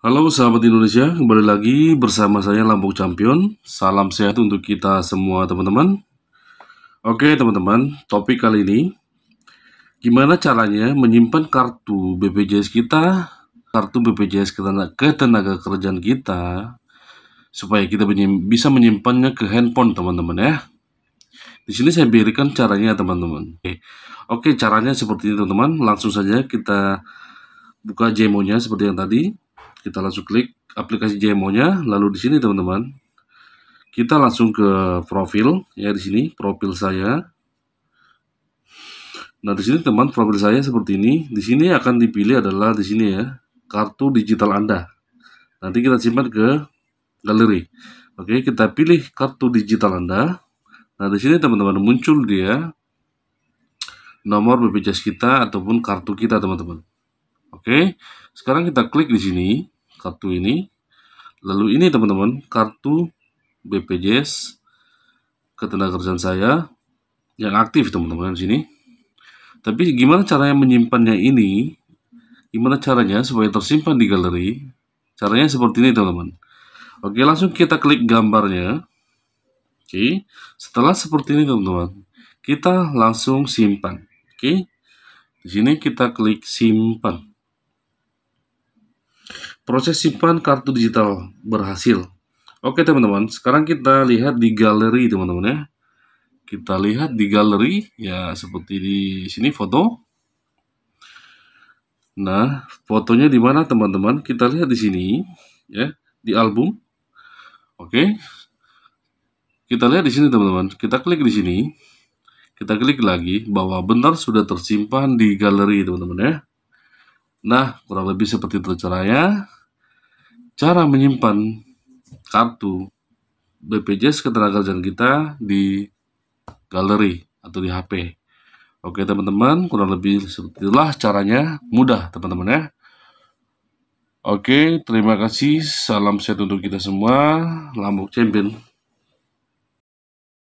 Halo sahabat Indonesia, kembali lagi bersama saya Lampung Champion. Salam sehat untuk kita semua teman-teman. Oke teman-teman, topik kali ini gimana caranya menyimpan kartu BPJS kita, kartu BPJS ke tenaga kerjaan kita supaya kita bisa menyimpannya ke handphone teman-teman ya. Di sini saya berikan caranya teman-teman. Oke. Oke, caranya seperti ini teman-teman. Langsung saja kita buka jemonya seperti yang tadi kita langsung klik aplikasi JMO-nya, lalu di sini teman-teman kita langsung ke profil ya di sini profil saya. Nah di sini teman profil saya seperti ini. Di sini akan dipilih adalah di sini ya kartu digital Anda. Nanti kita simpan ke galeri. Oke kita pilih kartu digital Anda. Nah di sini teman-teman muncul dia nomor BPJS kita ataupun kartu kita teman-teman. Oke, sekarang kita klik di sini kartu ini. Lalu ini teman-teman kartu BPJS ketenagakerjaan saya yang aktif teman-teman di sini. Tapi gimana caranya menyimpannya ini? Gimana caranya supaya tersimpan di galeri? Caranya seperti ini teman-teman. Oke, langsung kita klik gambarnya. Oke, setelah seperti ini teman-teman, kita langsung simpan. Oke, di sini kita klik simpan proses simpan kartu digital berhasil. Oke teman-teman, sekarang kita lihat di galeri teman-teman ya. Kita lihat di galeri ya seperti di sini foto. Nah, fotonya di mana teman-teman? Kita lihat di sini ya, di album. Oke. Kita lihat di sini teman-teman. Kita klik di sini. Kita klik lagi bahwa benar sudah tersimpan di galeri teman-teman ya. Nah, kurang lebih seperti itu caranya cara menyimpan kartu BPJS ketenagakerjaan kita di galeri atau di HP. Oke teman-teman, kurang lebih seperti itulah caranya. Mudah teman-teman ya. Oke, terima kasih. Salam sehat untuk kita semua. Lambok Champion.